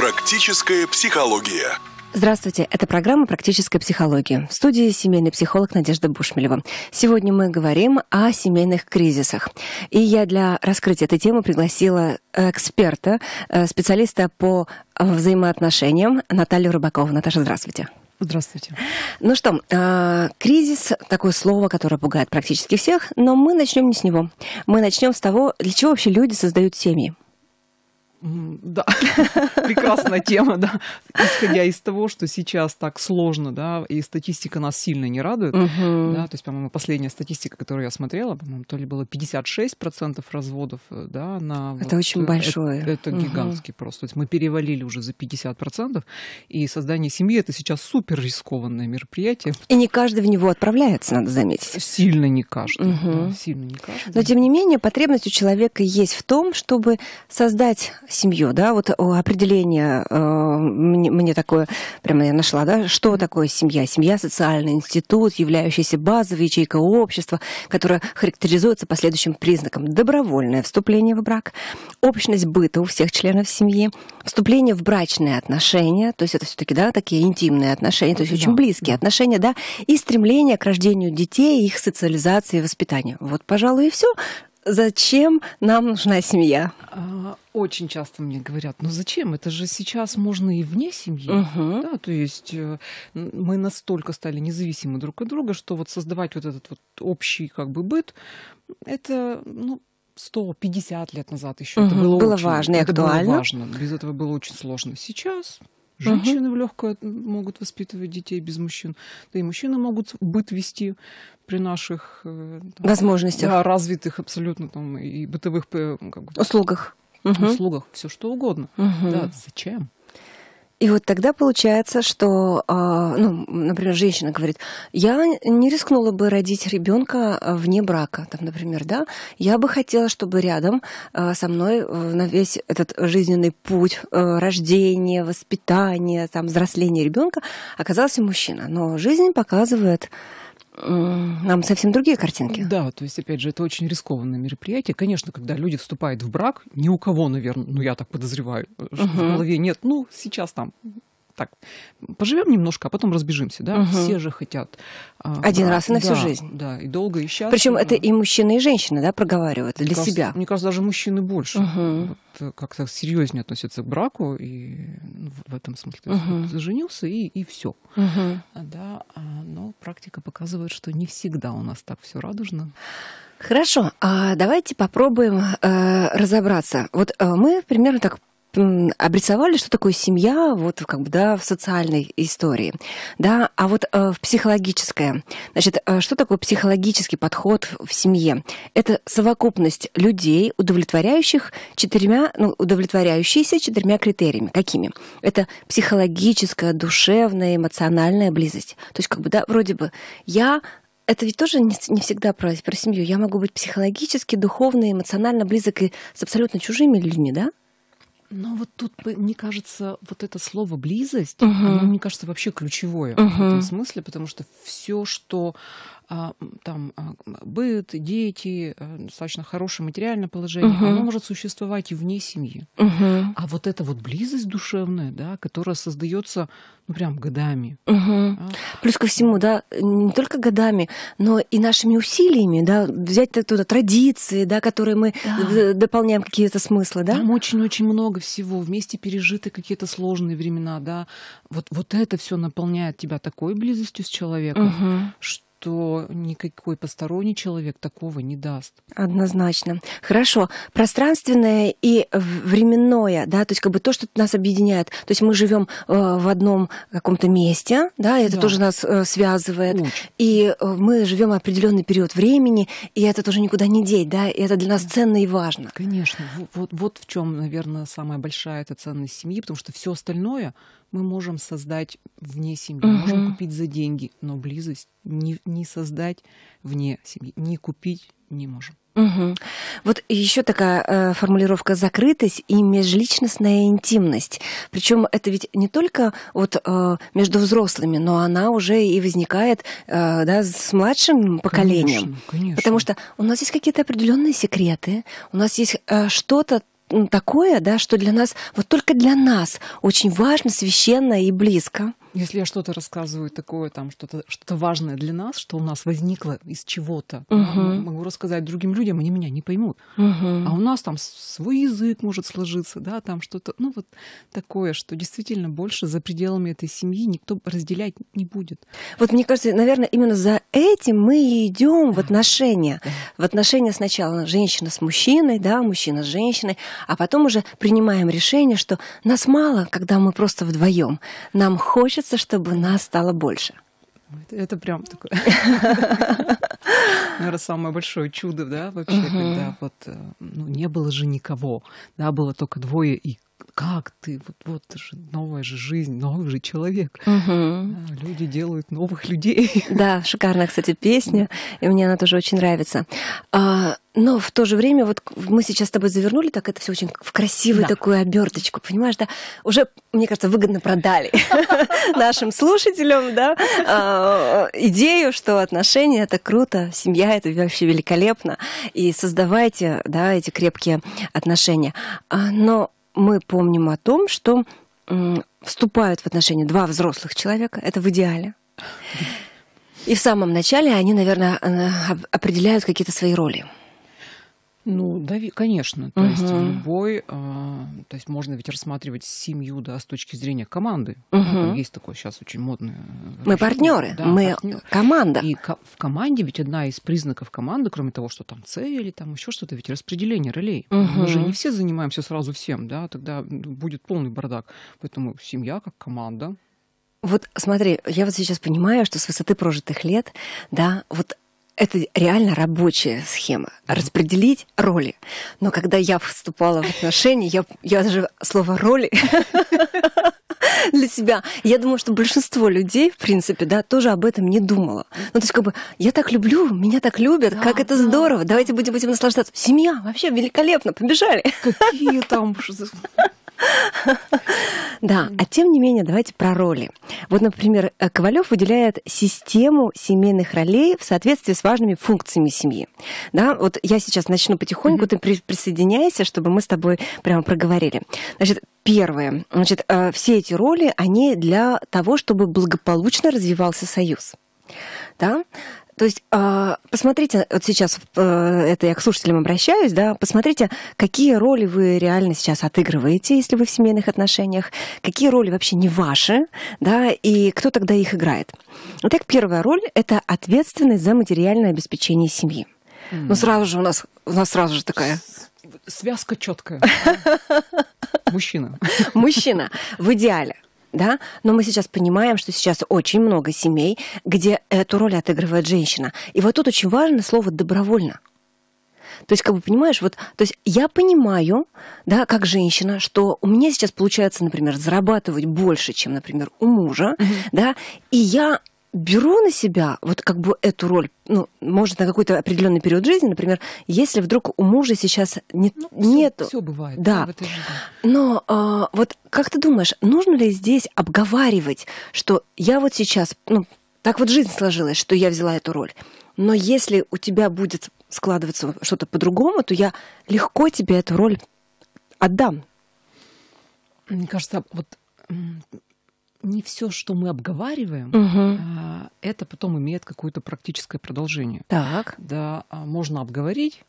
Практическая психология. Здравствуйте, это программа «Практическая психология». В студии семейный психолог Надежда Бушмелева. Сегодня мы говорим о семейных кризисах. И я для раскрытия этой темы пригласила эксперта, э, специалиста по э, взаимоотношениям Наталью Рыбакову. Наташа, здравствуйте. Здравствуйте. Ну что, э, кризис такое слово, которое пугает практически всех, но мы начнем не с него. Мы начнем с того, для чего вообще люди создают семьи. Да, прекрасная тема, да. Исходя из того, что сейчас так сложно, да, и статистика нас сильно не радует. Угу. Да, то есть, по-моему, последняя статистика, которую я смотрела, по-моему, то ли было 56% разводов, да, на... Это вот, очень э, большое. Это, это угу. гигантский просто. То есть мы перевалили уже за 50%, и создание семьи — это сейчас супер рискованное мероприятие. И не каждый в него отправляется, надо заметить. Сильно не каждый. Угу. Да, сильно не каждый. Но, тем не менее, потребность у человека есть в том, чтобы создать семью, да, вот э, определение э, мне, мне такое, прямо я нашла, да, что такое семья? Семья — социальный институт, являющийся базовой ячейкой общества, которая характеризуется по следующим признакам. Добровольное вступление в брак, общность быта у всех членов семьи, вступление в брачные отношения, то есть это все таки да, такие интимные отношения, то есть очень близкие отношения, да, и стремление к рождению детей, их социализации и воспитанию. Вот, пожалуй, и все, зачем нам нужна семья? А, очень часто мне говорят, ну зачем? Это же сейчас можно и вне семьи. Угу. Да, то есть э, мы настолько стали независимы друг от друга, что вот создавать вот этот вот общий как бы быт, это ну, 150 лет назад еще угу. это было, было очень, важно и это актуально. Было важно. Без этого было очень сложно. Сейчас Женщины угу. в легкое могут воспитывать детей без мужчин. Да и мужчины могут быт вести при наших э, там, возможностях. Да, развитых абсолютно там и бытовых э, как бы, услугах. Угу. все что угодно. Угу. Да, зачем? И вот тогда получается, что, а, ну, например, женщина говорит, я не рискнула бы родить ребенка а, вне брака, там, например, да, я бы хотела, чтобы рядом а, со мной э, на весь этот жизненный путь э, рождения, воспитания, там, взросления ребенка оказался мужчина. Но жизнь показывает нам совсем другие картинки. Да, то есть, опять же, это очень рискованное мероприятие. Конечно, когда люди вступают в брак, ни у кого, наверное, ну я так подозреваю, э, что uh-huh. в голове нет, ну сейчас там так, поживем немножко, а потом разбежимся, да? Угу. Все же хотят. А, Один да, раз и на да, всю жизнь. Да, и долго, и счастливо. Причем это и мужчины, и женщины, да, проговаривают мне для кажется, себя. Мне кажется, даже мужчины больше угу. вот, э, как-то серьезнее относятся к браку, и ну, в этом смысле угу. заженился, и, и все. Угу. А, да, а, но практика показывает, что не всегда у нас так все радужно. Хорошо, давайте попробуем э, разобраться. Вот э, мы примерно так обрисовали, что такое семья, вот как бы, да, в социальной истории, да, а вот э, в психологическое, значит, э, что такое психологический подход в семье? Это совокупность людей, удовлетворяющих четырьмя, ну, удовлетворяющиеся четырьмя критериями. Какими? Это психологическая, душевная, эмоциональная близость. То есть, как бы, да, вроде бы я это ведь тоже не, не всегда про, про семью. Я могу быть психологически, духовно, эмоционально близок и с абсолютно чужими людьми, да? Но вот тут, мне кажется, вот это слово близость, угу. оно, мне кажется, вообще ключевое угу. в этом смысле, потому что все, что а, там а, быт, дети, э, достаточно хорошее материальное положение, угу. оно может существовать и вне семьи. Угу. А вот эта вот близость душевная, да, которая создается, ну прям годами. Угу. Да? Плюс ко всему, да, не только годами, но и нашими усилиями, да, взять туда традиции, да, которые мы да. дополняем какие-то смыслы, да. Там очень-очень много всего, вместе пережиты какие-то сложные времена, да. Вот вот это все наполняет тебя такой близостью с человеком, угу. что что никакой посторонний человек такого не даст. Однозначно. Хорошо. Пространственное и временное, да, то есть как бы то, что нас объединяет. То есть мы живем э, в одном каком-то месте, да, и это да. тоже нас э, связывает. Очень. И э, мы живем определенный период времени, и это тоже никуда не деть, да, и это для нас да. ценно и важно. Конечно. Вот, вот в чем, наверное, самая большая эта ценность семьи, потому что все остальное мы можем создать вне семьи, угу. можем купить за деньги, но близость не, не создать вне семьи, не купить не можем. Угу. Вот еще такая э, формулировка закрытость и межличностная интимность. Причем это ведь не только вот э, между взрослыми, но она уже и возникает э, да, с младшим поколением. Конечно, конечно. Потому что у нас есть какие-то определенные секреты, у нас есть э, что-то такое, да, что для нас, вот только для нас очень важно, священно и близко. Если я что-то рассказываю такое, там что-то что важное для нас, что у нас возникло из чего-то, угу. могу рассказать другим людям, они меня не поймут. Угу. А у нас там свой язык может сложиться, да, там что-то, ну вот такое, что действительно больше за пределами этой семьи никто разделять не будет. Вот мне кажется, наверное, именно за этим мы и идем в отношения. В отношения сначала женщина с мужчиной, да, мужчина с женщиной, а потом уже принимаем решение, что нас мало, когда мы просто вдвоем. Нам хочется хочется, чтобы нас стало больше. Это, прям такое, наверное, самое большое чудо, да, вообще, когда вот э, ну, не было же никого, да, было только двое и как ты, вот, вот же новая же жизнь, новый же человек. Угу. Люди делают новых людей. Да, шикарная, кстати, песня, и мне она тоже очень нравится. А, но в то же время, вот мы сейчас с тобой завернули, так это все очень в красивую да. такую оберточку, понимаешь, да? Уже, мне кажется, выгодно продали нашим слушателям, да, а, идею, что отношения это круто, семья это вообще великолепно, и создавайте, да, эти крепкие отношения. Но мы помним о том, что вступают в отношения два взрослых человека, это в идеале. И в самом начале они, наверное, э, определяют какие-то свои роли. Ну, да, конечно. То угу. есть любой, а, то есть можно ведь рассматривать семью, да, с точки зрения команды. Угу. Там есть такое сейчас очень модное. Мы партнеры, да, мы партнер. команда. И в команде ведь одна из признаков команды, кроме того, что там цели, там еще что-то, ведь распределение ролей. Угу. Мы же не все занимаемся сразу всем, да, тогда ну, будет полный бардак. Поэтому семья как команда. Вот смотри, я вот сейчас понимаю, что с высоты прожитых лет, да, вот это реально рабочая схема. Распределить роли. Но когда я вступала в отношения, я, я даже слово роли для себя. Я думаю, что большинство людей, в принципе, да, тоже об этом не думало. Ну, то есть, как бы, я так люблю, меня так любят, да, как это да. здорово, давайте будем будем наслаждаться. Семья вообще великолепно, побежали. Какие там Да, а тем не менее, давайте про роли. Вот, например, э, Ковалев выделяет систему семейных ролей в соответствии с важными функциями семьи. Да, вот я сейчас начну потихоньку, ты присоединяйся, чтобы мы с тобой прямо проговорили. Значит, первое. Значит, э, все эти роли, они для того, чтобы благополучно развивался союз. Да? То есть а, посмотрите, вот сейчас э, это я к слушателям обращаюсь, да, посмотрите, какие роли вы реально сейчас отыгрываете, если вы в семейных отношениях, какие роли вообще не ваши, да, и кто тогда их играет. Итак, первая роль — это ответственность за материальное обеспечение семьи. Mm. Ну сразу же у нас у нас сразу же такая связка четкая. Мужчина. Мужчина в идеале да, но мы сейчас понимаем, что сейчас очень много семей, где эту роль отыгрывает женщина. И вот тут очень важно слово «добровольно». То есть, как бы понимаешь, вот, то есть я понимаю, да, как женщина, что у меня сейчас получается, например, зарабатывать больше, чем, например, у мужа, mm-hmm. да, и я беру на себя вот как бы эту роль, ну, может, на какой-то определенный период жизни, например, если вдруг у мужа сейчас ну, нет, ну, нету... Все бывает. Да. да Но э, вот как ты думаешь, нужно ли здесь обговаривать, что я вот сейчас, ну, так вот жизнь сложилась, что я взяла эту роль. Но если у тебя будет складываться что-то по-другому, то я легко тебе эту роль отдам. Мне кажется, вот не все, что мы обговариваем, угу. это потом имеет какое-то практическое продолжение. Так. Да, а можно обговорить,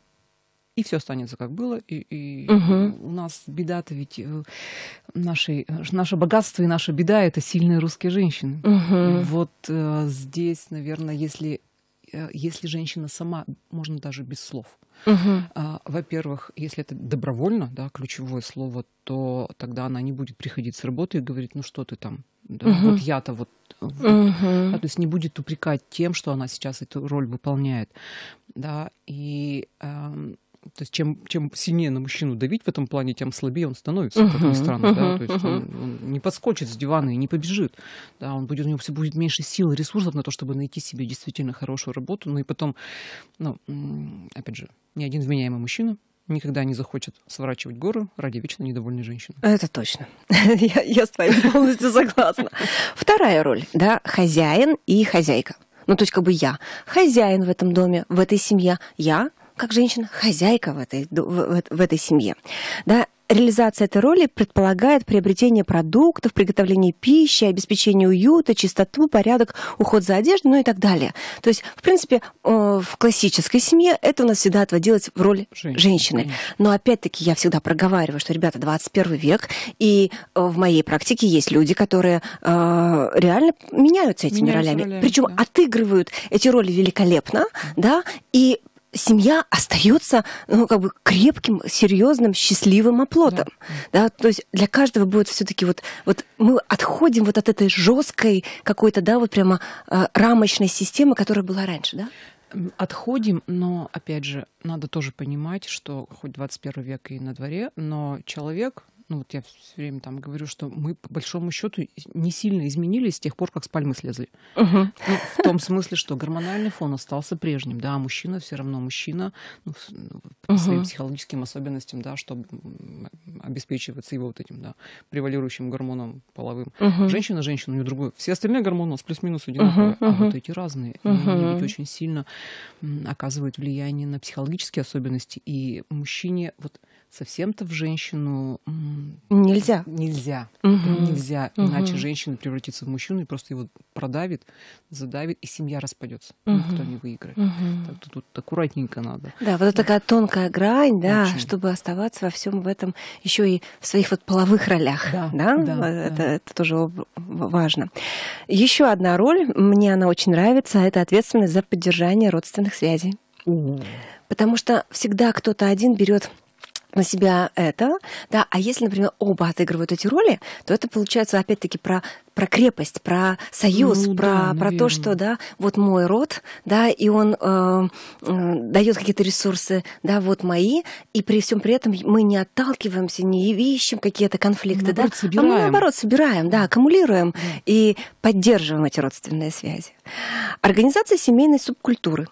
и все останется как было. И, и угу. у нас беда-то ведь э, наши, э, наше богатство и наша беда это сильные русские женщины. Угу. Вот э, здесь, наверное, если Э, если женщина сама, можно даже без слов. Угу. Во-первых, если это добровольно, да, ключевое слово, то тогда она не будет приходить с работы и говорить, ну что ты там, да, угу. вот я-то вот, угу. Э, да, то есть не будет упрекать тем, что она сейчас эту роль выполняет, да, и э, то есть чем, чем сильнее на мужчину давить в этом плане, тем слабее он становится, как ни странно, да, то есть он, он не подскочит с дивана и не побежит, да, он будет, у него все будет меньше сил и ресурсов на то, чтобы найти себе действительно хорошую работу, ну и потом, ну, опять же, ни один вменяемый мужчина никогда не захочет сворачивать горы ради вечно недовольной женщины. Это точно. я, я с вами полностью согласна. Вторая роль, да, хозяин и хозяйка. Ну, то есть как бы я хозяин в этом доме, в этой семье. Я как женщина-хозяйка в этой, в, в этой семье. Да, реализация этой роли предполагает приобретение продуктов, приготовление пищи, обеспечение уюта, чистоту, порядок, уход за одеждой, ну и так далее. То есть, в принципе, э, в классической семье это у нас всегда отводилось в роль Женщина. женщины. Но опять-таки я всегда проговариваю, что, ребята, 21 век, и э, в моей практике есть люди, которые э, реально меняются этими меняются ролями. ролями Причем да. отыгрывают эти роли великолепно, да, и семья остается ну, как бы крепким, серьезным, счастливым оплотом. Да. Да? То есть для каждого будет все-таки вот, вот мы отходим вот от этой жесткой какой-то, да, вот прямо э, рамочной системы, которая была раньше, да? Отходим, но опять же, надо тоже понимать, что хоть 21 век и на дворе, но человек ну вот я все время там говорю, что мы по большому счету не сильно изменились с тех пор, как с пальмы слезли. Uh-huh. Ну, в том смысле, что гормональный фон остался прежним, да, а мужчина все равно мужчина ну, ну по своим uh-huh. психологическим особенностям, да, чтобы обеспечиваться его вот этим, да, превалирующим гормоном половым. Uh-huh. Женщина, женщина, у нее другой. Все остальные гормоны у нас плюс-минус одинаковые, угу. а вот эти разные. Угу. Они ведь очень сильно оказывают влияние на психологические особенности. И мужчине вот совсем-то в женщину нельзя. Нельзя. Угу. Нельзя. Угу. Иначе женщина превратится в мужчину и просто его продавит, задавит, и семья распадется. Угу. Ну, Никто не выиграет. Угу. тут, тут аккуратненько надо. Да, вот это такая тонкая грань, да, Очень. чтобы оставаться во всем в этом еще и в своих вот половых ролях. Да, да? да, это, да. это тоже важно. Еще одна роль, мне она очень нравится, это ответственность за поддержание родственных связей. Потому что всегда кто-то один берет на себя это, да, а если, например, оба отыгрывают эти роли, то это получается опять-таки про про крепость, про союз, ну, про, да, про то, что да, вот мой род, да, и он э, э, дает какие-то ресурсы, да, вот мои, и при всем при этом мы не отталкиваемся, не ищем какие-то конфликты, наоборот, да, собираем. а мы наоборот собираем, да, аккумулируем да. и поддерживаем эти родственные связи. Организация семейной субкультуры.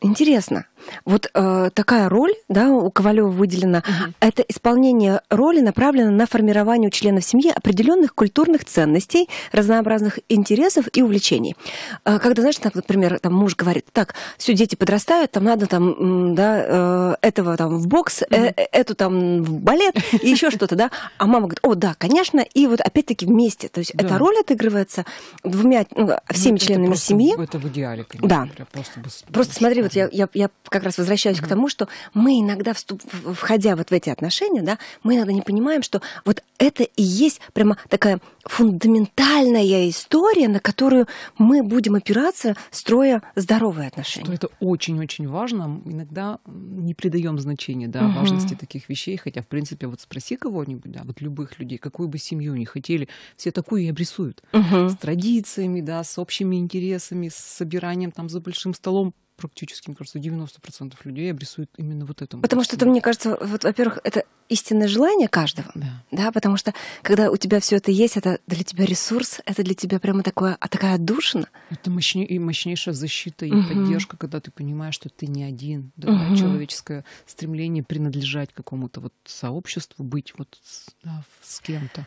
Интересно, вот э, такая роль, да, у Ковалева выделена, угу. это исполнение роли направлено на формирование у членов семьи определенных культурных ценностей, разнообразных интересов и увлечений. Э, когда, знаешь, там, например, там муж говорит, так, все, дети подрастают, там надо там, да, э, этого там в бокс, угу. э, эту там в балет и еще что-то, да. А мама говорит, о, да, конечно, и вот опять-таки вместе. То есть да. эта роль отыгрывается двумя, ну, всеми ну, членами просто, семьи. Это в идеале, конечно. Да. Просто, просто, просто смотри, вот я, я, я как раз возвращаюсь mm-hmm. к тому, что мы иногда, вступ, входя вот в эти отношения, да, мы иногда не понимаем, что вот это и есть прямо такая фундаментальная история, на которую мы будем опираться, строя здоровые отношения. Что это очень-очень важно. Иногда не придаем значения да, угу. важности таких вещей, хотя, в принципе, вот спроси кого-нибудь, да, вот любых людей, какую бы семью ни хотели, все такую и обрисуют. Угу. С традициями, да, с общими интересами, с собиранием там за большим столом практически, мне кажется, 90% людей обрисуют именно вот этому. Потому что это, мне кажется, вот, во-первых, это истинное желание каждого, да. да, потому что когда у тебя все это есть, это для тебя ресурс, это для тебя прямо такое, а такая отдушина. Это мощней, и мощнейшая защита и угу. поддержка, когда ты понимаешь, что ты не один, да, угу. человеческое стремление принадлежать какому-то вот сообществу, быть вот да, с кем-то.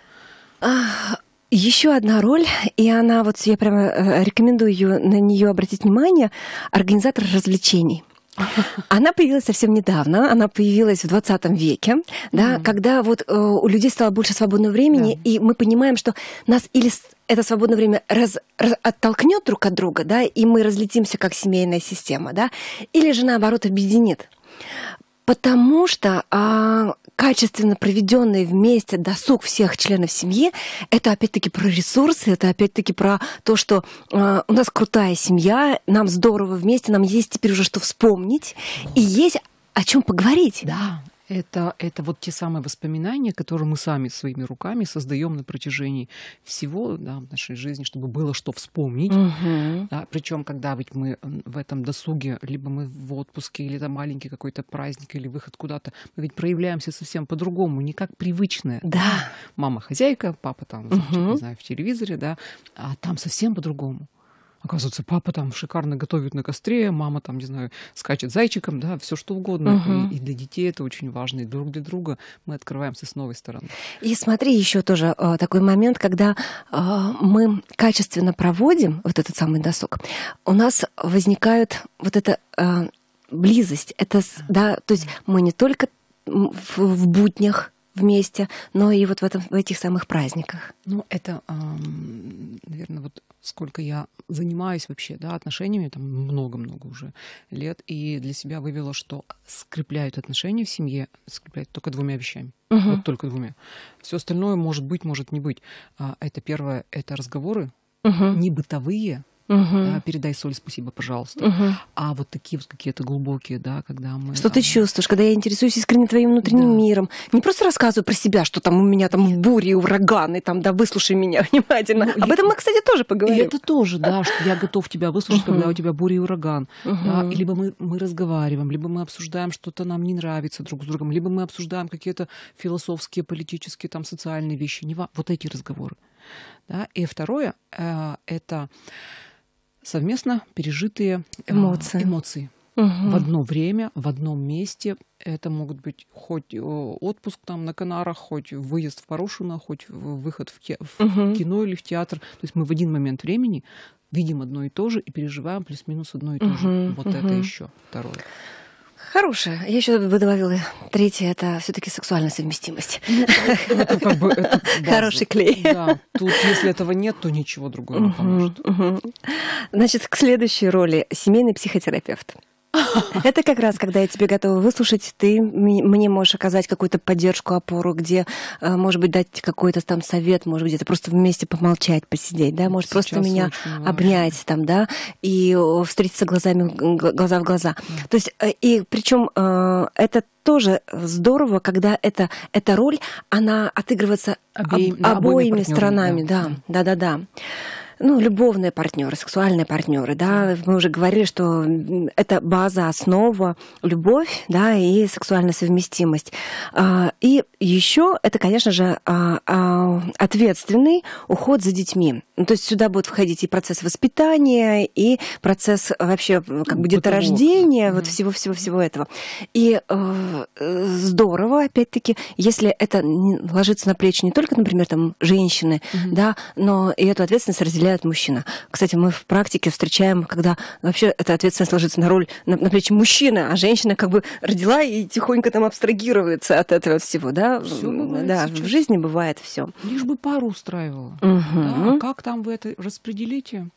Еще одна роль, и она вот я прямо э, рекомендую ее, на нее обратить внимание, организатор развлечений. Она появилась совсем недавно, она появилась в 20 веке, да, mm-hmm. когда вот э, у людей стало больше свободного времени, да. и мы понимаем, что нас или это свободное время раз, раз, оттолкнет друг от друга, да, и мы разлетимся как семейная система, да, или же наоборот объединит. Потому что а, качественно проведенный вместе досуг всех членов семьи, это опять-таки про ресурсы, это опять-таки про то, что э, у нас крутая семья, нам здорово вместе, нам есть теперь уже что вспомнить, и есть о чем поговорить. Да, это, это вот те самые воспоминания, которые мы сами своими руками создаем на протяжении всего да, нашей жизни, чтобы было что вспомнить. Угу. Да, Причем, когда ведь мы в этом досуге, либо мы в отпуске, или там маленький какой-то праздник, или выход куда-то, мы ведь проявляемся совсем по-другому, не как привычное. Да. Мама хозяйка, папа там, угу. не знаю, в телевизоре, да, а там совсем по-другому. Оказывается, папа там шикарно готовит на костре, мама там, не знаю, скачет зайчиком, да, все что угодно. Угу. И, и для детей это очень важно. И друг для друга мы открываемся с новой стороны. И смотри, еще тоже э, такой момент, когда э, мы качественно проводим вот этот самый досуг, у нас возникает вот эта э, близость. Это, да, то есть мы не только в, в буднях вместе, но и вот в, этом, в этих самых праздниках. Ну, это, э, наверное, вот сколько я занимаюсь вообще да, отношениями, там много-много уже лет, и для себя вывела, что скрепляют отношения в семье, скрепляют только двумя вещами. Угу. Вот только двумя. Все остальное может быть, может не быть. А, это первое, это разговоры, угу. не бытовые, Угу. Да, передай соль, спасибо, пожалуйста. Угу. А вот такие вот какие-то глубокие, да, когда мы. Что там... ты чувствуешь, когда я интересуюсь искренне твоим внутренним да. миром? Не просто рассказываю про себя, что там у меня там бури, ураганы, там, да, выслушай меня внимательно. Ну, Об этом мы, кстати, тоже поговорим. И это тоже, да, что я готов тебя выслушать, угу. когда у тебя буря и ураган. Угу. Да, и либо мы, мы разговариваем, либо мы обсуждаем, что-то нам не нравится друг с другом, либо мы обсуждаем какие-то философские, политические, там, социальные вещи. Не... Вот эти разговоры. Да? И второе, э, это совместно пережитые а, эмоции. эмоции. Угу. В одно время, в одном месте. Это могут быть хоть э, отпуск там на Канарах, хоть выезд в Порошино, хоть выход в, те... угу. кино или в театр. То есть мы в один момент времени видим одно и то же и переживаем плюс-минус одно и то угу. же. Вот угу. это еще второе. Хорошая. Я еще бы добавила третье, это все-таки сексуальная совместимость. Ну, хороший клей. Да, тут если этого нет, то ничего другого не поможет. Значит, к следующей роли семейный психотерапевт. Это как раз, когда я тебе готова выслушать, ты мне можешь оказать какую-то поддержку, опору, где, э, может быть, дать какой-то там совет, может быть, это просто вместе помолчать, посидеть, да, может, Сейчас просто меня обнять там, да, и встретиться глазами, глаза в глаза. Да. То есть, э, и причем э, это тоже здорово, когда это, эта роль, она отыгрывается Обеим, об, обоими, обоими партнерами, сторонами, да, да-да-да ну, любовные партнеры, сексуальные партнеры, да, мы уже говорили, что это база, основа, любовь, да, и сексуальная совместимость. А, и еще это, конечно же, а, а, ответственный уход за детьми. Ну, то есть сюда будет входить и процесс воспитания, и процесс вообще как бы деторождения, вот всего-всего-всего этого. И э, здорово, опять-таки, если это ложится на плечи не только, например, там женщины, да, но и эту ответственность разделяется определяет мужчина. Кстати, мы в практике встречаем, когда вообще эта ответственность ложится на роль, на, на плечи мужчины, а женщина как бы родила и тихонько там абстрагируется от этого всего, да? Всё да, сейчас. в жизни бывает все. Лишь бы пару устраивала. Угу. Да, а как там вы это распределите?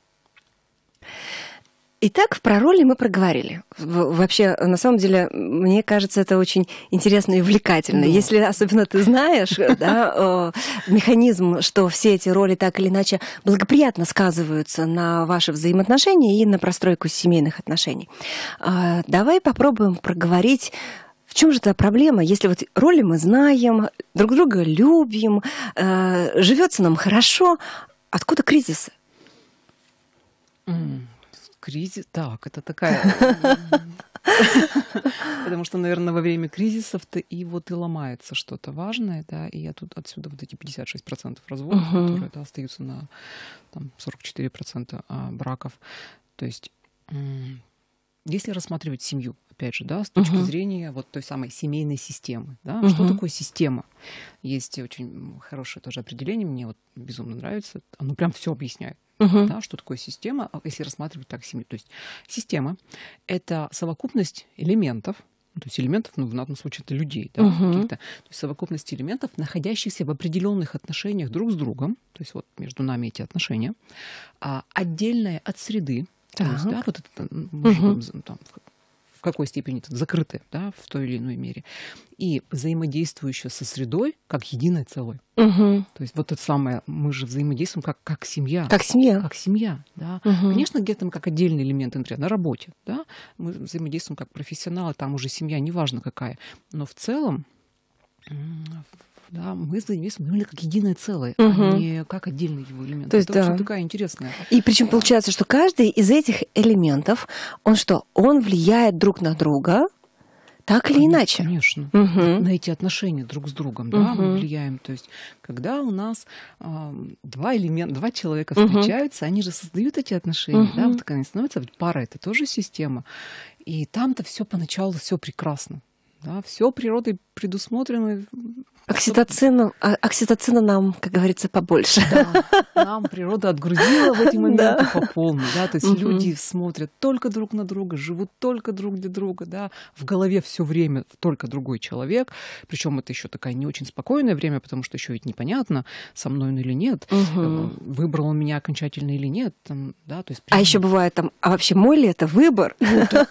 Итак, про роли мы проговорили. Вообще, на самом деле, мне кажется, это очень интересно и увлекательно. Да. Если особенно ты знаешь механизм, что все эти роли так или иначе благоприятно сказываются на ваши взаимоотношения и на простройку семейных отношений. А, давай попробуем проговорить в чем же эта проблема, если вот роли мы знаем, друг друга любим, э, живется нам хорошо, откуда кризисы? кризис. Так, это такая... Потому что, наверное, во время кризисов-то и вот и ломается что-то важное, да, и я тут отсюда вот эти 56% разводов, uh-huh. которые да, остаются на там, 44% а, браков. То есть, если рассматривать семью опять же, да, с точки uh-huh. зрения вот той самой семейной системы. Да? Uh-huh. Что такое система? Есть очень хорошее тоже определение, мне вот безумно нравится. Оно прям все объясняет. Uh-huh. Да, что такое система, а, если рассматривать так семью. То есть система — это совокупность элементов, ну, то есть элементов, ну, в данном случае это людей, да, uh-huh. каких-то, то есть совокупность элементов, находящихся в определенных отношениях друг с другом, то есть вот между нами эти отношения, а, отдельное от среды, то есть, да, вот это, может, uh-huh. там, какой степени это закрытое, да, в той или иной мере, и взаимодействующее со средой как единое целое. Угу. То есть вот это самое, мы же взаимодействуем как, как семья. Как семья. Как семья, да. Угу. Конечно, где-то мы как отдельный элемент, например, на работе, да, мы взаимодействуем как профессионалы, там уже семья, неважно какая. Но в целом да, мы занялись мыли как единое целое, угу. а не как отдельный его элемент. То есть, Это да. очень такая интересная. И причем получается, что каждый из этих элементов, он что, он влияет друг на друга, так или иначе. Конечно. Угу. На эти отношения друг с другом, да, угу. мы влияем. То есть, когда у нас э, два элемента, два человека угу. встречаются, они же создают эти отношения, угу. да, вот они становятся, пара это тоже система. И там-то все поначалу все прекрасно. Да, все природой предусмотрено. Окситоцина, окситоцина нам, как говорится, побольше. Да, нам природа отгрузила в эти моменты да. по полной. Да? То есть mm люди смотрят только друг на друга, живут только друг для друга. Да? В голове все время только другой человек. Причем это еще такая не очень спокойное время, потому что еще ведь непонятно, со мной он или нет, mm выбрал он меня окончательно или нет. Там, да? То есть, а прям... А еще бывает там, а вообще мой ли это выбор? Вот, ну,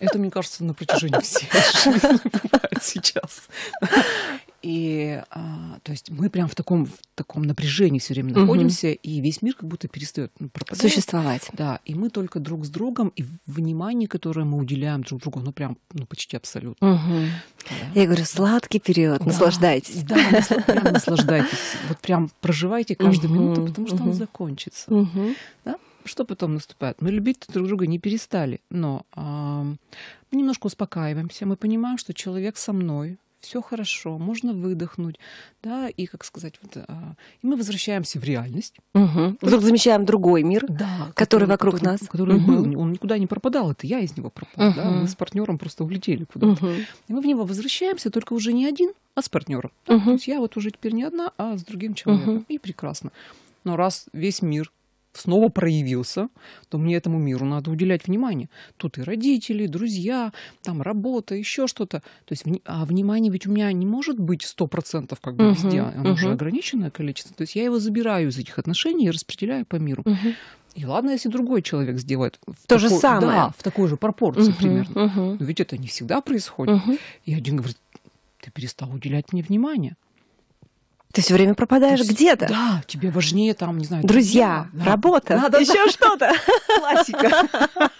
это, мне кажется, на протяжении всей жизни сейчас. И, а, то есть, мы прям в таком, в таком напряжении все время находимся, угу. и весь мир как будто перестает ну, пропадать. Существовать. Да, и мы только друг с другом, и внимание, которое мы уделяем друг другу, ну прям, ну почти абсолютно. Угу. Да. Я говорю, сладкий период, да, наслаждайтесь. Да, прям наслаждайтесь. Вот прям проживайте каждую угу. минуту, потому что угу. он закончится. Угу. Да? что потом наступает? Мы ну, любить друг друга не перестали, но э, а, мы немножко успокаиваемся, мы понимаем, что человек со мной, все хорошо, можно выдохнуть, да, и как сказать, вот, а, и мы возвращаемся в реальность. Угу. Вдруг замечаем другой мир, да, который, который вокруг который, нас. Который угу. был, он никуда не пропадал, это я из него пропал, угу. да, мы с партнером просто улетели куда-то. Угу. И мы в него возвращаемся, только уже не один, а с партнером. Да? То есть я вот уже теперь не одна, а с другим человеком. Угу. И прекрасно. Но раз весь мир снова проявился, то мне этому миру надо уделять внимание. Тут и родители, и друзья, там работа, еще что-то. То есть, а внимание ведь у меня не может быть сто процентов, как бы угу, оно угу. же ограниченное количество. То есть я его забираю из этих отношений и распределяю по миру. Угу. И ладно, если другой человек сделает то такой, же самое, да, в такой же пропорции угу, примерно. Угу. Но ведь это не всегда происходит. Угу. И один говорит: "Ты перестал уделять мне внимание". Ты все время пропадаешь где-то. Да, тебе важнее там, не знаю. Друзья, тема, работа, надо, еще да. что-то. Классика.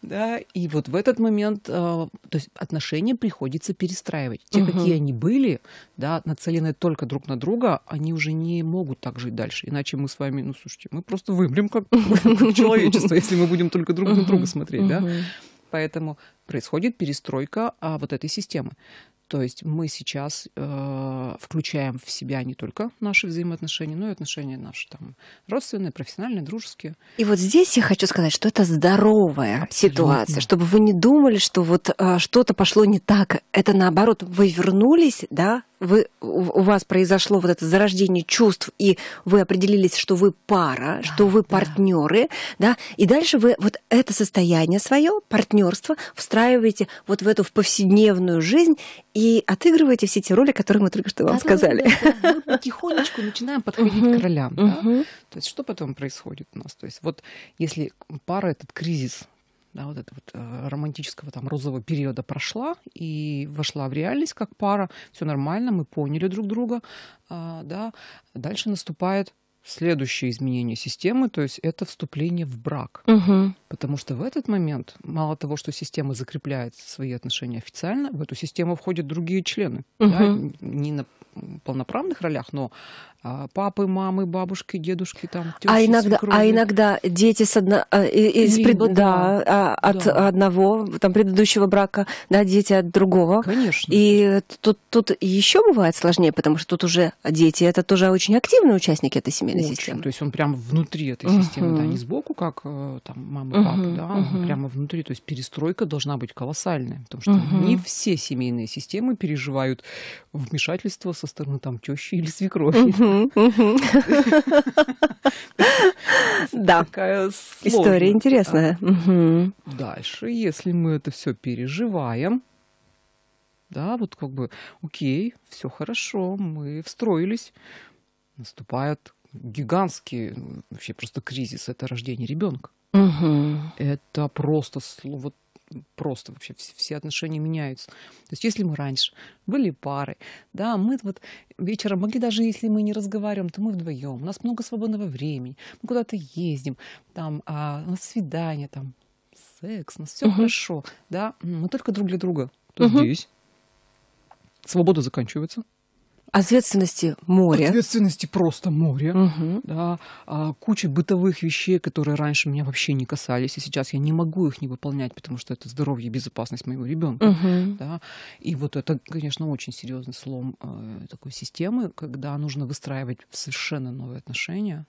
Да, и вот в этот момент э, то есть отношения приходится перестраивать. Те, угу. какие они были, да, нацелены только друг на друга, они уже не могут так жить дальше. Иначе мы с вами, ну слушайте, мы просто вымрем как, человечество, если мы будем только друг на друга смотреть, да. Поэтому происходит перестройка а, вот этой системы. То есть мы сейчас э, включаем в себя не только наши взаимоотношения, но и отношения наши там родственные, профессиональные, дружеские. И вот здесь я хочу сказать, что это здоровая Абсолютно. ситуация, чтобы вы не думали, что вот э, что-то пошло не так. Это наоборот, вы вернулись, да, вы, у вас произошло вот это зарождение чувств, и вы определились, что вы пара, да, что вы партнеры, да. да, и дальше вы вот это состояние свое, партнерство, встраиваете вот в эту в повседневную жизнь, и отыгрываете все те роли, которые мы только что вам да, сказали. Да, да, да. Мы потихонечку начинаем подходить uh-huh. к ролям. Uh-huh. То есть что потом происходит у нас? То есть вот если пара этот кризис да, вот этого вот, э, романтического там розового периода прошла и вошла в реальность как пара, все нормально, мы поняли друг друга, а, да, дальше наступает следующее изменение системы, то есть это вступление в брак. Угу. Потому что в этот момент, мало того, что система закрепляет свои отношения официально, в эту систему входят другие члены. Угу. Да, не на полноправных ролях, но а, папы, мамы, бабушки, дедушки там. А тёщи, а иногда, а иногда дети с одно, э, из Либо, пред, да, да, а, от да. одного там предыдущего брака, да, дети от другого. Конечно. И тут, тут еще бывает сложнее, потому что тут уже дети это тоже очень активные участники этой семьи этой Очень. системы. То есть он прямо внутри этой uh-huh. системы, да, не сбоку, как э, там мама, uh-huh. папа, да, uh-huh. прямо внутри. То есть перестройка должна быть колоссальная, потому что uh-huh. не все семейные системы переживают вмешательство со стороны там тещи или свекрови. Да. История интересная. Дальше, если мы это все переживаем, да, вот как бы, окей, все хорошо, мы встроились, наступает гигантский вообще просто кризис это рождение ребенка. Угу. Это просто вот просто вообще все отношения меняются. То есть если мы раньше были пары, да, мы вот вечером могли даже, если мы не разговариваем, то мы вдвоем, у нас много свободного времени, мы куда-то ездим, там, а, на свидание, там, секс, у нас все угу. хорошо, да, мы только друг для друга. То угу. здесь свобода заканчивается. Ответственности море. Ответственности просто море. Угу. Да, а, куча бытовых вещей, которые раньше меня вообще не касались, и сейчас я не могу их не выполнять, потому что это здоровье и безопасность моего ребенка. Угу. Да. И вот это, конечно, очень серьезный слом э, такой системы, когда нужно выстраивать совершенно новые отношения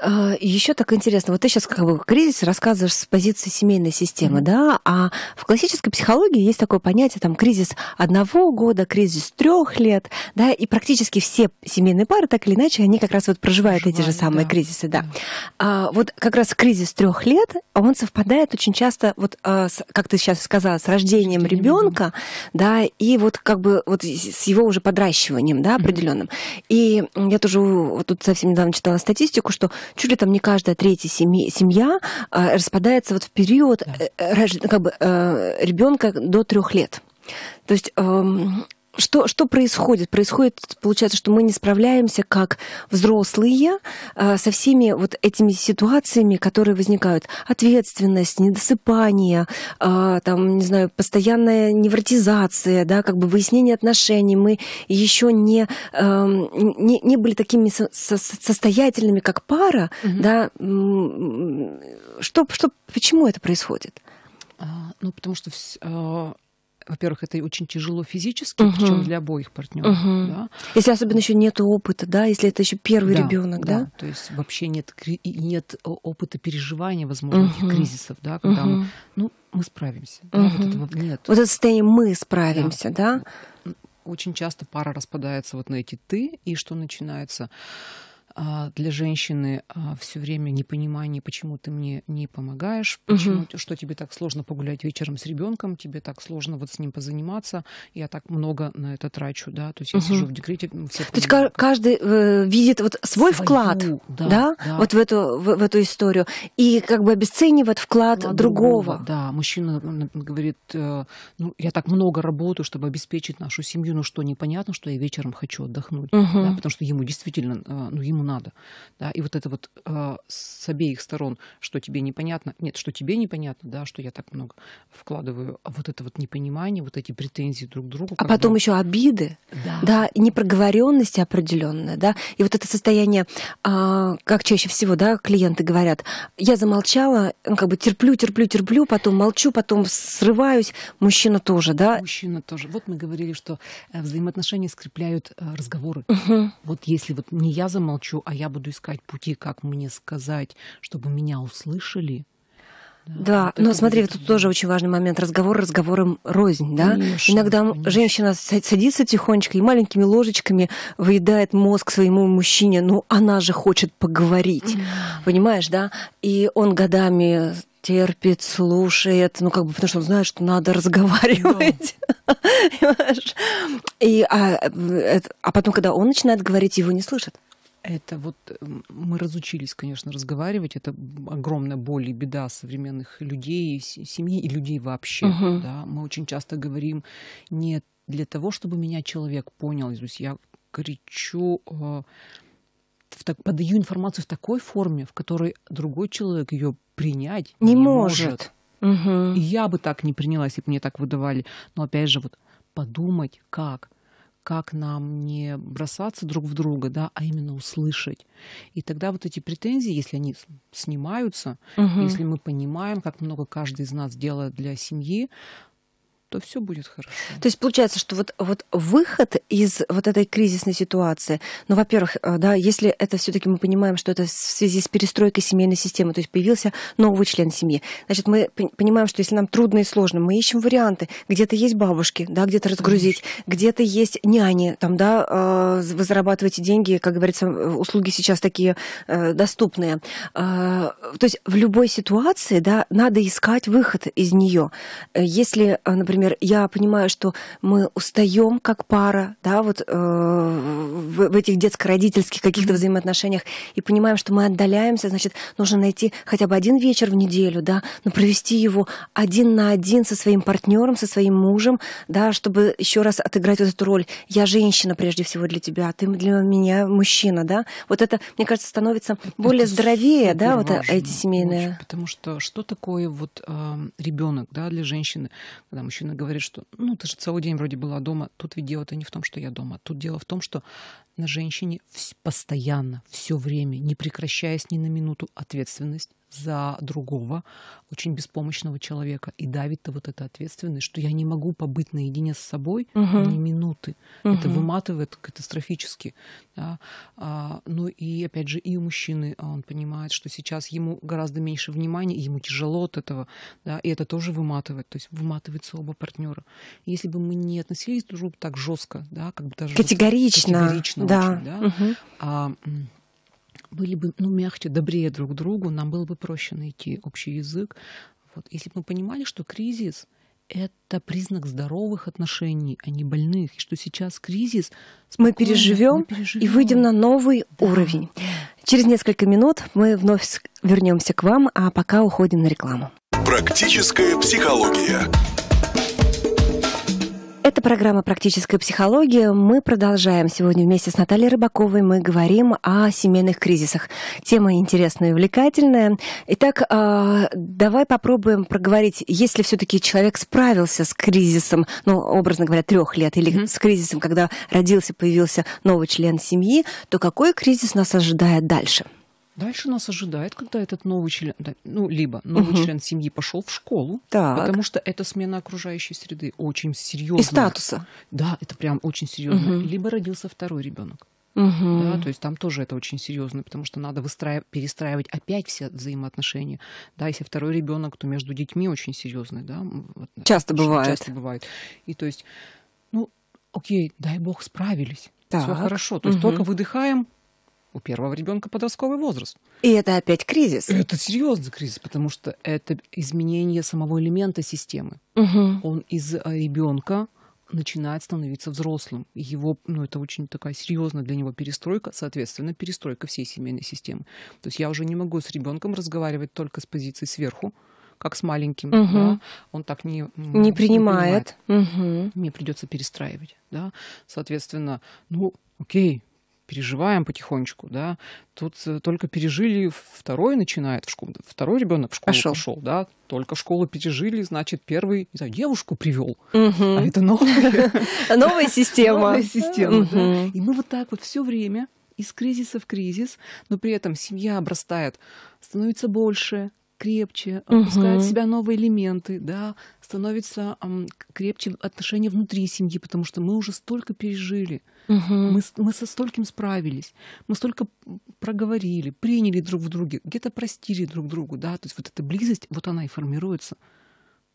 Э, Еще так интересно, вот ты сейчас как бы кризис рассказываешь с позиции семейной системы, mm-hmm. да, а в классической психологии есть такое понятие, там, кризис одного года, кризис трех лет, да, и практически все семейные пары, так или иначе, они как раз вот проживают Живали, эти же самые да. кризисы, да. Mm-hmm. А, вот как раз кризис трех лет, он совпадает очень часто, вот, э, с, как ты сейчас сказала, с рождением mm-hmm. ребенка, да, и вот как бы вот с его уже подращиванием, да, определенным. И я тоже вот тут совсем недавно читала статистику, что чуть ли там не каждая третья семья, семья а, распадается вот в период да. Э, как бы, э, ребенка до трех лет. То есть эм, что, что происходит? Происходит, получается, что мы не справляемся как взрослые а, со всеми вот этими ситуациями, которые возникают. Ответственность, недосыпание, а, там, не знаю, постоянная невротизация, да, как бы выяснение отношений. Мы еще не, эм, не, не были такими состоятельными, как пара, угу. да. Что, что, почему это происходит? А, ну, потому что во-первых, это очень тяжело физически, угу. причем для обоих партнеров. Угу. Да. Если особенно еще нет опыта, да, если это еще первый да, ребенок, да? да? То есть вообще нет, нет э, опыта переживания возможных угу. кризисов, да, когда угу. мы, ну, мы справимся. Да, вот, нет. вот это состояние мы справимся, да. да? Очень часто пара распадается вот на эти ты, и что начинается? А, для женщины а, все время непонимание, почему ты мне не помогаешь, почему, угу. что тебе так сложно погулять вечером с ребенком, тебе так сложно вот с ним позаниматься, я так много на это трачу, да, то есть я угу. сижу в декрете. Все то есть каждый э, видит вот свой Свою, вклад, да, да, да, вот в эту, в, в эту историю, и как бы обесценивает вклад, другого. другого. Да, мужчина говорит, э, ну, я так много работаю, чтобы обеспечить нашу семью, ну что, непонятно, что я вечером хочу отдохнуть, угу. да, потому что ему действительно, э, ну, ему надо. Да? И вот это вот э, с обеих сторон, что тебе непонятно, нет, что тебе непонятно, да, что я так много вкладываю, а вот это вот непонимание, вот эти претензии друг к другу. А потом бы... еще обиды, да, да непроговоренности определенная, да, и вот это состояние, э, как чаще всего, да, клиенты говорят, я замолчала, ну, как бы терплю, терплю, терплю, потом молчу, потом срываюсь, мужчина тоже, да. Мужчина тоже. Вот мы говорили, что э, взаимоотношения скрепляют э, разговоры. Угу. Вот если вот не я замолчу, хочу, а я буду искать пути, как мне сказать, чтобы меня услышали. Да, вот но смотри, будет... тут тоже очень важный момент. Разговор разговором рознь, да? Конечно, Иногда конечно. женщина садится тихонечко и маленькими ложечками выедает мозг своему мужчине, но ну, она же хочет поговорить, mm понимаешь, да? И он годами терпит, слушает, ну как бы, потому что он знает, что надо разговаривать. Да. И, а, э, э, а потом, когда он начинает говорить, его не слышат. Это вот мы разучились, конечно, разговаривать. Это огромная боль и беда современных людей, семьи и людей вообще. Угу. Да? Мы очень часто говорим не для того, чтобы меня человек понял. То есть я кричу, э, в так, подаю информацию в такой форме, в которой другой человек ее принять не, не может. может. Угу. И я бы так не приняла, если бы мне так выдавали. Но опять же, вот подумать, как – как нам не бросаться друг в друга, да, а именно услышать. И тогда вот эти претензии, если они снимаются, угу. если мы понимаем, как много каждый из нас делает для семьи, то все будет хорошо. То есть получается, что вот, вот выход из вот этой кризисной ситуации, ну, во-первых, э, да, если это все-таки мы понимаем, что это в связи с перестройкой семейной системы, то есть появился новый член семьи, значит, мы понимаем, что если нам трудно и сложно, мы ищем варианты. Где-то есть бабушки, да, где-то разгрузить, где-то есть няни, там, да, вы э, зарабатываете деньги, как говорится, э, услуги сейчас такие доступные. То есть в любой ситуации, да, надо искать выход из нее. Если, например, например, я понимаю, что мы устаем как пара, да, вот э, в, в этих детско-родительских каких-то взаимоотношениях, и понимаем, что мы отдаляемся, значит, нужно найти хотя бы один вечер в неделю, да, но провести его один на один со своим партнером, со своим мужем, да, чтобы еще раз отыграть вот эту роль. Я женщина прежде всего для тебя, а ты для меня мужчина, да. Вот это, мне кажется, становится более это здоровее, да, важно, вот эти семейные. Очень, потому что что такое вот э, ребенок, да, для женщины, когда мужчина женщина говорит, что ну ты же целый день вроде была дома. Тут ведь дело-то не в том, что я дома. Тут дело в том, что на женщине постоянно, все время, не прекращаясь ни на минуту, ответственность за другого, очень беспомощного человека. И давит-то вот эта ответственность, что я не могу побыть наедине с собой угу. ни минуты. Угу. Это выматывает катастрофически. Да? А, ну и, опять же, и у мужчины а, он понимает, что сейчас ему гораздо меньше внимания, ему тяжело от этого. Да? И это тоже выматывает. То есть выматываются оба партнера. если бы мы не относились друг к другу так жестко, да, как бы даже... Категорично. Категорично да. очень, да? Угу. А, были бы ну, мягче, добрее друг другу, нам было бы проще найти общий язык. Вот. Если бы мы понимали, что кризис — это признак здоровых отношений, а не больных, и что сейчас кризис... Спокойно, мы, переживем мы переживем и выйдем на новый да. уровень. Через несколько минут мы вновь вернемся к вам, а пока уходим на рекламу. Практическая психология. Это программа «Практическая психология». Мы продолжаем. Сегодня вместе с Натальей Рыбаковой мы говорим о семейных кризисах. Тема интересная и увлекательная. Итак, а, давай попробуем проговорить, если все таки человек справился с кризисом, ну, образно говоря, трех лет, или mm-hmm. с кризисом, когда родился, появился новый член семьи, то какой кризис нас ожидает дальше? – Дальше нас ожидает, когда этот новый член, ну, либо новый угу. член семьи пошел в школу, так. потому что это смена окружающей среды очень серьезная. И статуса. Да, это прям очень серьезно. Угу. Либо родился второй ребенок. Угу. Да, то есть там тоже это очень серьезно, потому что надо выстраив... перестраивать опять все взаимоотношения. Да, если второй ребенок, то между детьми очень серьезный, да. часто бывает. Часто бывает. И то есть, ну, окей, дай бог, справились. Все хорошо. То есть угу. только выдыхаем, у первого ребенка подростковый возраст. И это опять кризис. Это серьезный кризис, потому что это изменение самого элемента системы. Угу. Он из э, ребенка начинает становиться взрослым. Его, ну, это очень такая серьезная для него перестройка, соответственно, перестройка всей семейной системы. То есть я уже не могу с ребенком разговаривать только с позиции сверху, как с маленьким, угу. да, он так не, не принимает. Не принимает. Угу. Мне придется перестраивать, да. Соответственно, ну, окей, переживаем потихонечку, да. Тут э, только пережили, второй начинает в школу, второй ребенок в школу пошел, пошел да. Только школу пережили, значит, первый, не знаю, девушку привел. Угу. А это новая. Новая система. Новая система, И мы вот так вот все время из кризиса в кризис, но при этом семья обрастает, становится больше, крепче, отпускает э, угу. в себя новые элементы, да, становится эм, крепче отношения внутри семьи, потому что мы уже столько пережили, угу. мы, мы со стольким справились, мы столько проговорили, приняли друг в друге, где-то простили друг другу, да, то есть вот эта близость, вот она и формируется.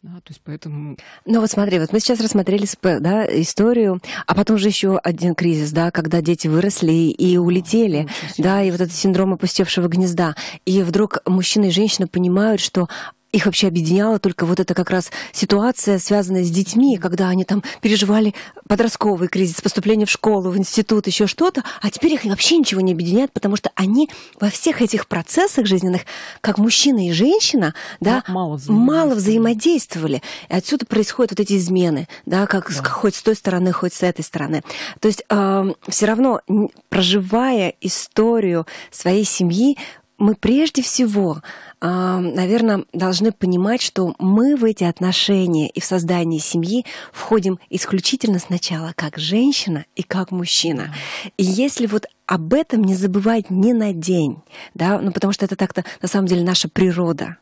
Да, то есть поэтому... Ну вот смотри, вот мы сейчас рассмотрели да, историю, а потом же еще один кризис, да, когда дети выросли и а, улетели, а, да, и вот этот синдром опустевшего гнезда. И вдруг мужчина и женщина понимают, что их вообще объединяла только вот эта как раз ситуация, связанная с детьми, когда они там переживали подростковый кризис, поступление в школу, в институт, еще что-то, а теперь их вообще ничего не объединяет, потому что они во всех этих процессах жизненных, как мужчина и женщина, да, мало, мало взаимодействовали. И отсюда происходят вот эти измены, да, как да. хоть с той стороны, хоть с этой стороны. То есть э, все равно, проживая историю своей семьи, мы прежде всего, а, наверное, должны понимать, что мы в эти отношения и в создание семьи входим исключительно сначала как женщина и как мужчина. И если вот об этом не забывать ни на день, да, ну потому что это так-то на самом деле наша природа,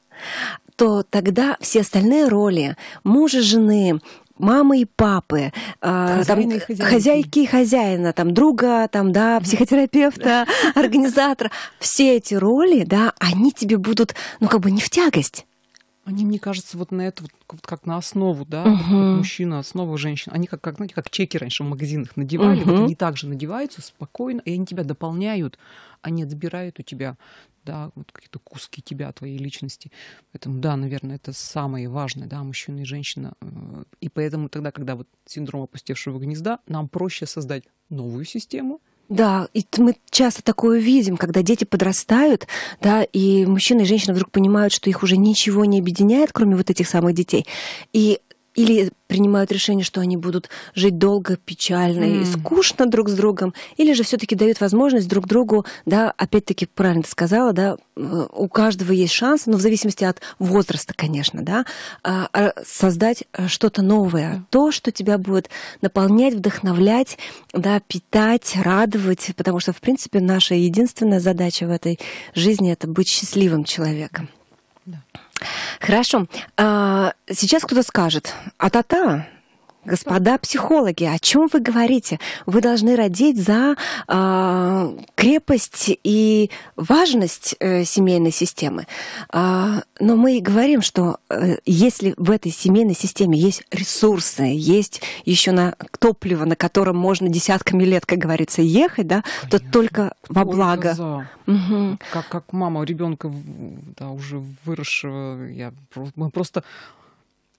то тогда все остальные роли мужа, жены, мамы и папы, э, там, и хозяйки. и хозяина, там, друга, там, да, психотерапевта, организатора. Все эти роли, да, они тебе будут, ну, как бы не в тягость. Они, мне кажется, вот на это вот как на основу, да, uh-huh. вот мужчина, основу женщины, Они как, как, знаете, как чеки раньше в магазинах надевали, uh-huh. вот они также надеваются спокойно, и они тебя дополняют они отбирают у тебя да, вот какие-то куски тебя, твоей личности. Поэтому, да, наверное, это самое важное, да, мужчина и женщина. И поэтому тогда, когда вот синдром опустевшего гнезда, нам проще создать новую систему, да, и мы часто такое видим, когда дети подрастают, да, и мужчина и женщина вдруг понимают, что их уже ничего не объединяет, кроме вот этих самых детей. И или принимают решение, что они будут жить долго, печально mm. и скучно друг с другом, или же все-таки дают возможность друг другу, да, опять-таки правильно ты сказала, да, э, у каждого есть шанс, но ну, в зависимости от возраста, конечно, да, а, а создать э, что-то новое, mm. то, что тебя будет наполнять, вдохновлять, да, питать, радовать, потому что, в принципе, наша единственная задача в этой жизни это быть счастливым человеком. Yeah. Хорошо. А, сейчас кто-то скажет, а-та-та, Господа психологи, о чем вы говорите? Вы должны родить за э, крепость и важность э, семейной системы. Э, но мы и говорим, что э, если в этой семейной системе есть ресурсы, есть еще на топливо, на котором можно десятками лет, как говорится, ехать, да, Понятно. то только во благо. За. Угу. Как, как мама ребенка да, уже выросшего, я, мы просто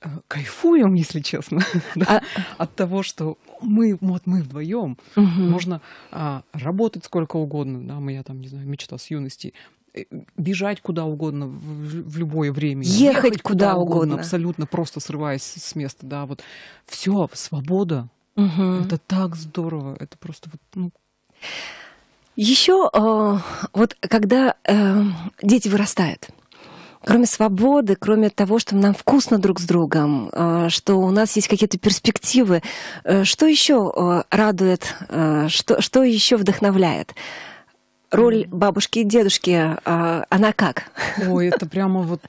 Э, кайфуем, если честно, да, а... от того, что мы, вот мы вдвоем, угу. можно а, работать сколько угодно, да, моя там, не знаю, мечта с юности, э, бежать куда угодно в, в любое время, ехать, ехать куда, куда угодно, угодно, абсолютно просто срываясь с места, да, вот все, свобода, угу. это так здорово, это просто вот, ну... Еще э, вот когда э, дети вырастают, Кроме свободы, кроме того, что нам вкусно друг с другом, а, что у нас есть какие-то перспективы, э, что еще э, радует, э, что, что еще вдохновляет? Роль бабушки и дедушки, а, она как? Ой, это прямо вот...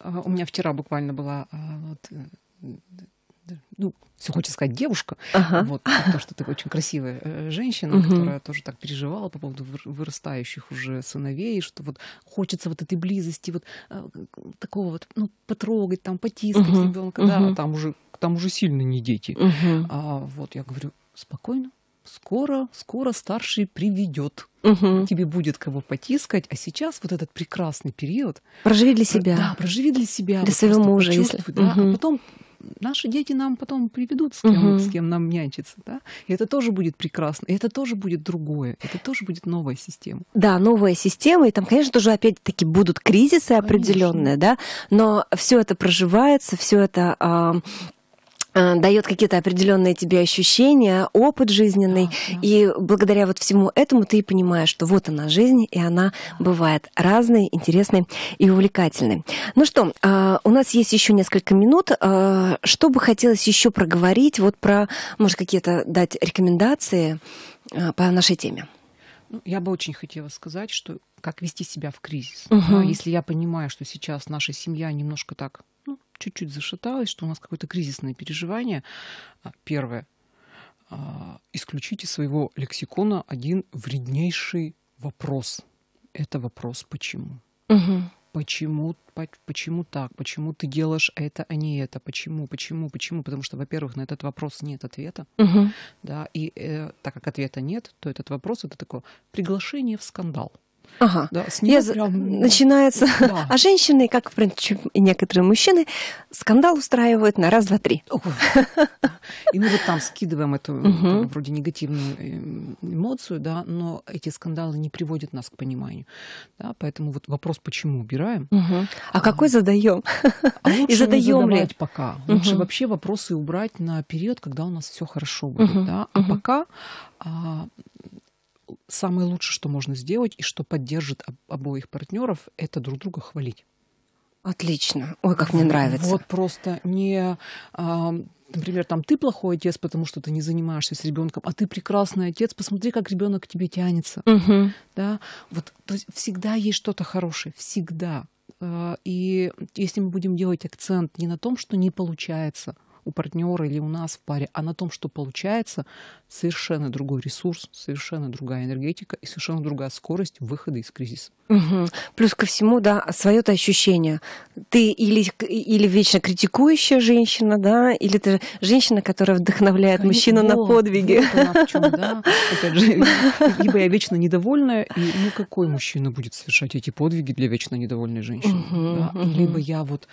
А, у меня вчера буквально была вот ну, все хочется сказать девушка, ага. вот, то, что ты очень красивая э, женщина, угу. которая тоже так переживала по поводу вырастающих уже сыновей, что вот хочется вот этой близости, вот э, такого вот, ну, потрогать, там, потискать угу. ребенка, угу. да, там уже, там уже сильно не дети. Угу. А вот я говорю, спокойно, скоро, скоро старший приведет. Угу. Тебе будет кого потискать, а сейчас вот этот прекрасный период. Проживи для себя. Да, проживи для себя. Для вот своего мужа. Если... Да, угу. А потом наши дети нам потом приведут, с кем, угу. с кем нам нянчиться, да? И это тоже будет прекрасно, и это тоже будет другое, это тоже будет новая система. Да, новая система, и там, конечно, тоже опять-таки будут кризисы конечно. определенные, да, но все это проживается, все это... Э, Э, дает какие-то определенные тебе ощущения, опыт жизненный. Да, да. И благодаря вот всему этому ты и понимаешь, что вот она жизнь, и она бывает разной, интересной и увлекательной. Ну что, а, у нас есть еще несколько минут. А, что бы хотелось еще проговорить, вот про, может, какие-то дать рекомендации а, по нашей теме? Ну, я бы очень хотела сказать, что как вести себя в кризис. Угу. если я понимаю, что сейчас наша семья немножко так чуть-чуть зашаталось, что у нас какое-то кризисное переживание. А, первое. А, исключите из своего лексикона один вреднейший вопрос. Это вопрос «почему?». Угу. Почему, почему так? Почему ты делаешь это, а не это? Почему, почему, почему? Потому что, во-первых, на этот вопрос нет ответа. Угу. Да, и э, так как ответа нет, то этот вопрос это такое приглашение в скандал. Ага. Да, с него Я... прям... Ну, начинается. Да. А женщины, как, впрочем, и некоторые мужчины, скандал устраивают на раз, два, три. И мы вот там скидываем эту вроде негативную эм, эмоцию, да, но эти скандалы не приводят нас к пониманию. Да, поэтому вот вопрос, почему убираем. А, а, какой задаем? А и задаем ли? пока. Лучше вообще вопросы убрать на период, когда у нас все хорошо будет. Да? А пока а, самое лучшее, что можно сделать и что поддержит обоих партнеров, это друг друга хвалить. Отлично. Ой, как мне нравится. Вот просто не например, там ты плохой отец, потому что ты не занимаешься с ребенком, а ты прекрасный отец, посмотри, как ребенок к тебе тянется. Угу. Да? Вот, то есть всегда есть что-то хорошее, всегда. А, и если мы будем делать акцент не на том, что не получается, у партнера или у нас в паре, а на том, что получается, совершенно другой ресурс, совершенно другая энергетика и совершенно другая скорость выхода из кризиса. Угу. Плюс ко всему, да, свое-то ощущение. Ты или, или вечно критикующая женщина, да, или ты женщина, которая вдохновляет Конечно, мужчину на подвиги. Вот чем, да. же, либо я вечно недовольная, и ну какой мужчина будет совершать эти подвиги для вечно недовольной женщины? Угу, да? угу. Либо я вот,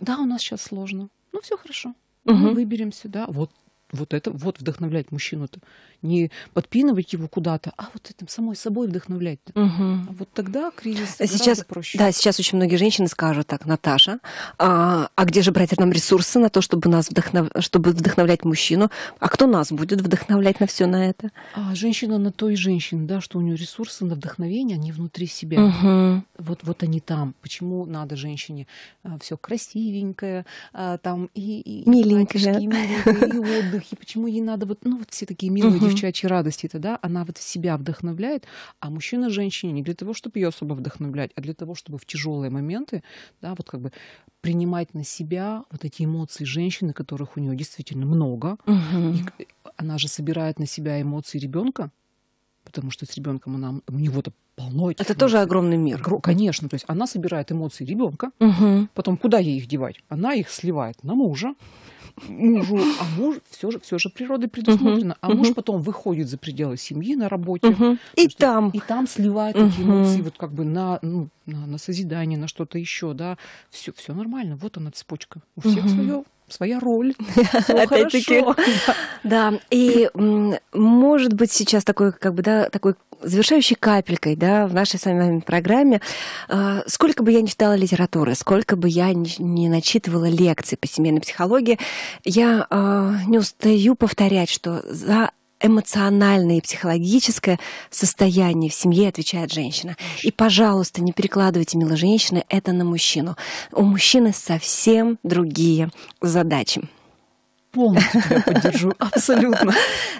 да, у нас сейчас сложно, но ну, все хорошо, Угу. Мы выберем сюда. Вот вот это вот вдохновлять мужчину-то. Не подпинывать его куда-то, а вот этим самой собой вдохновлять. Угу. А вот тогда кризис э, сейчас, проще. Да, сейчас очень многие женщины скажут так, Наташа, а, а где же брать нам ресурсы на то, чтобы, нас вдохнов... чтобы вдохновлять мужчину? А кто нас будет вдохновлять на все на это? А, женщина на той женщине да, что у нее ресурсы на вдохновение, они внутри себя. Угу. Вот, вот они там. Почему надо женщине а, все красивенькое, а, там и, и миленькое, и, и отдых, и почему ей надо вот, ну, вот все такие милые uh-huh. девчачьи радости, это, да, она вот себя вдохновляет, а мужчина женщине не для того, чтобы ее особо вдохновлять, а для того, чтобы в тяжелые моменты, да, вот как бы принимать на себя вот эти эмоции женщины, которых у нее действительно много. Uh-huh. И э, она же собирает на себя эмоции ребенка, потому что с ребенком она у него-то полно. Этих это эмоций. тоже огромный мир. Конечно, то есть она собирает эмоции ребенка, угу. потом куда ей их девать? Она их сливает на мужа, мужу, а муж все же, все же природой предусмотрено, uh-huh. а муж uh-huh. потом выходит за пределы семьи на работе. Uh-huh. И что, там. И там сливает uh-huh. эмоции вот как бы на, ну, на, на созидание, на что-то еще, да. Все, все нормально, вот она цепочка. У всех uh-huh. свое своя роль. Опять-таки. Да. И может быть сейчас такой, как бы, да, такой завершающей капелькой, да, в нашей с вами программе. А, сколько бы я ни читала литературы, сколько бы я не начитывала лекций по семейной психологии, я а, не устаю повторять, что за эмоциональное и психологическое состояние в семье отвечает женщина. И, пожалуйста, не перекладывайте, милые женщины, это на мужчину. У мужчины совсем другие задачи полностью тебя поддержу, абсолютно.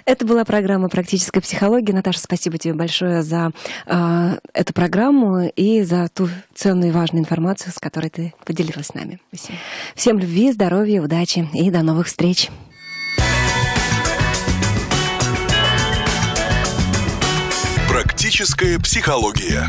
Это была программа «Практическая психология». Наташа, спасибо тебе большое за э, эту программу и за ту ценную и важную информацию, с которой ты поделилась с нами. Спасибо. Всем любви, здоровья, удачи и до новых встреч. Практическая психология.